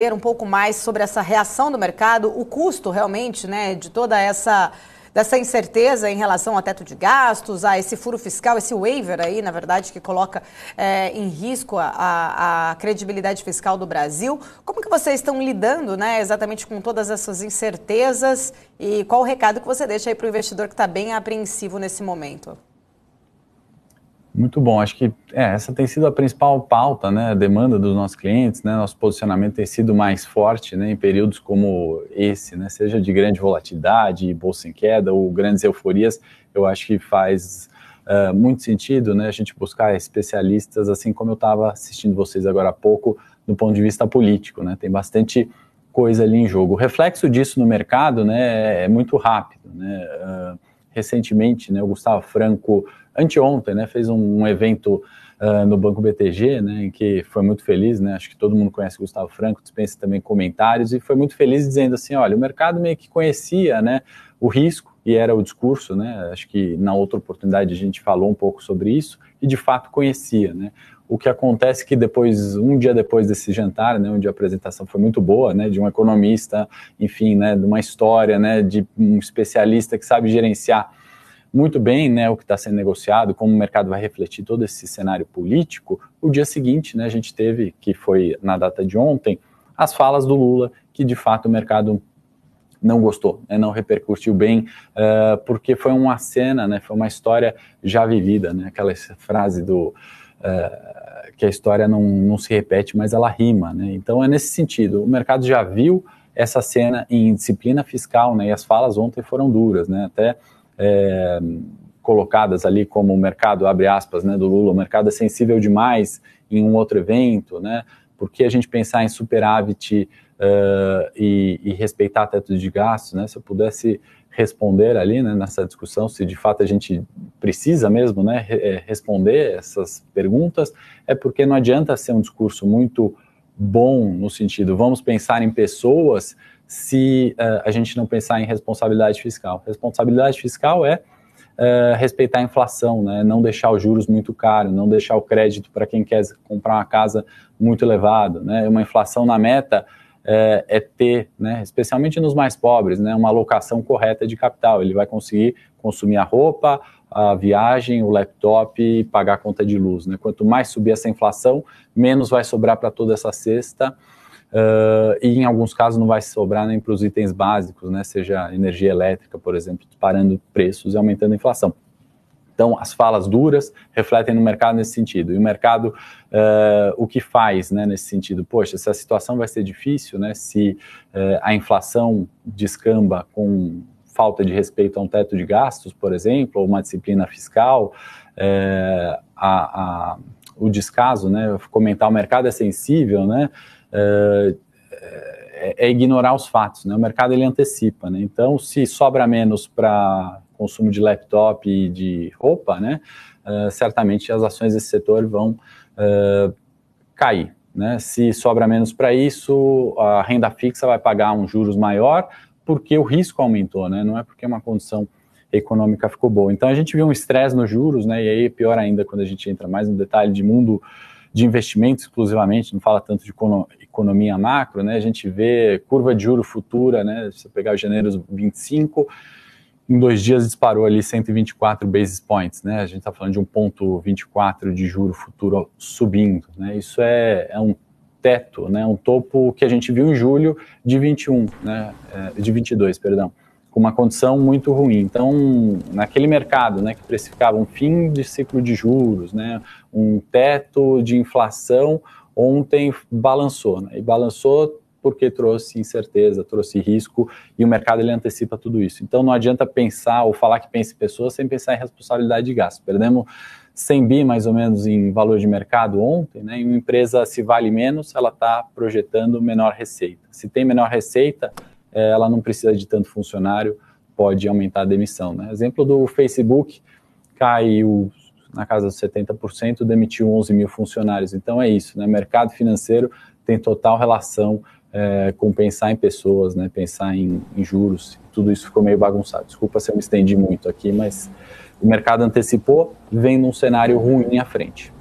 entender um pouco mais sobre essa reação do mercado, o custo realmente, né, de toda essa dessa incerteza em relação ao teto de gastos, a esse furo fiscal, esse waiver aí, na verdade, que coloca é, em risco a, a, a, credibilidade fiscal do Brasil. Como que vocês estão lidando, né, exatamente com todas essas incertezas e qual o recado que você deixa aí para o investidor que está bem apreensivo nesse momento? Muito bom, acho que é, essa tem sido a principal pauta, né, a demanda dos nossos clientes, né, nosso posicionamento tem sido mais forte, né, em períodos como esse, né, seja de grande volatilidade, bolsa em queda ou grandes euforias, eu acho que faz uh, muito sentido, né, a gente buscar especialistas, assim como eu estava assistindo vocês agora há pouco, do ponto de vista político, né, tem bastante coisa ali em jogo. O reflexo disso no mercado, né, é muito rápido, né, uh, recentemente, né, o Gustavo Franco anteontem, né, fez um, um evento uh, no Banco BTG, né, em que foi muito feliz, né, acho que todo mundo conhece o Gustavo Franco, dispensa também comentários, e foi muito feliz dizendo assim, olha, o mercado meio que conhecia, né, o risco, e era o discurso, né, acho que na outra oportunidade a gente falou um pouco sobre isso, e de fato conhecia, né, o que acontece que depois, um dia depois desse jantar, né, onde a apresentação foi muito boa, né, de um economista, enfim, né, de uma história, né, de um especialista que sabe gerenciar muito bem né, o que está sendo negociado, como o mercado vai refletir todo esse cenário político, o dia seguinte né, a gente teve, que foi na data de ontem, as falas do Lula, que de fato o mercado não gostou, né, não repercutiu bem, uh, porque foi uma cena, né, foi uma história já vivida, né, aquela frase do. Uh, que a história não, não se repete, mas ela rima. Né? Então é nesse sentido, o mercado já viu essa cena em disciplina fiscal, né? E as falas ontem foram duras, né? Até é, colocadas ali como o mercado, abre aspas, né, do Lula, o mercado é sensível demais em um outro evento, né? Por que a gente pensar em superávit uh, e, e, respeitar teto de gastos, né? Se eu pudesse responder ali né, nessa discussão, se de fato a gente precisa mesmo né, eh, responder essas perguntas, é porque não adianta ser um discurso muito bom no sentido, vamos pensar em pessoas se uh, a gente não pensar em responsabilidade fiscal. Responsabilidade fiscal é uh, respeitar a inflação, né? não deixar os juros muito caros, não deixar o crédito para quem quer comprar uma casa muito elevado. Né? Uma inflação na meta uh, é, ter, né? especialmente nos mais pobres, né? uma alocação correta de capital. Ele vai conseguir consumir a roupa, a viagem, o laptop e pagar a conta de luz. Né? Quanto mais subir essa inflação, menos vai sobrar para toda essa cesta Uh, e em alguns casos não vai sobrar nem para os itens básicos, né? seja energia elétrica, por exemplo, parando preços e aumentando a inflação. Então, as falas duras refletem no mercado nesse sentido. E o mercado, uh, o que faz né, nesse sentido? Poxa, se a situação vai ser difícil, né, se uh, a inflação descamba com falta de respeito a um teto de gastos, por exemplo, ou uma disciplina fiscal, uh, a, a, o descaso, né, comentar o mercado é sensível, né? uh, é, é, ignorar os fatos, né? O mercado ele antecipa, né? Então, se sobra menos para consumo de laptop e de roupa, né? Uh, certamente as ações desse setor vão uh, cair. Né? Se sobra menos para isso, a renda fixa vai pagar um juros maior, porque o risco aumentou, né? não é porque uma condição econômica ficou boa. Então a gente viu um estresse nos juros, né? e aí pior ainda quando a gente entra mais no detalhe de mundo de investimento exclusivamente, não fala tanto de economia macro, né? A gente vê curva de juro futura, né? Se você pegar o janeiro 25, em dois dias disparou ali 124 basis points, né? A gente está falando de 1,24 de juro futuro subindo, né? Isso é, é um teto, né? Um topo que a gente viu em julho de 21, né? É, de 22, perdão com uma condição muito ruim. Então, naquele mercado né, que precificava um fim de ciclo de juros, né, um teto de inflação, ontem balançou. Né, e balançou porque trouxe incerteza, trouxe risco e o mercado ele antecipa tudo isso. Então, não adianta pensar ou falar que pense pessoas sem pensar em responsabilidade de gasto. Perdemos 100 bi mais ou menos em valor de mercado ontem, né? E uma empresa se vale menos, ela está projetando menor receita. Se tem menor receita, é, ela não precisa de tanto funcionário, pode aumentar a demissão. Né? Exemplo do Facebook, caiu na casa dos 70%, demitiu 11 mil funcionários. Então é isso, né? mercado financeiro tem total relação é, com pensar em pessoas, né? pensar em, em juros, tudo isso ficou meio bagunçado. Desculpa se eu me estendi muito aqui, mas o mercado antecipou, vem num cenário ruim à frente.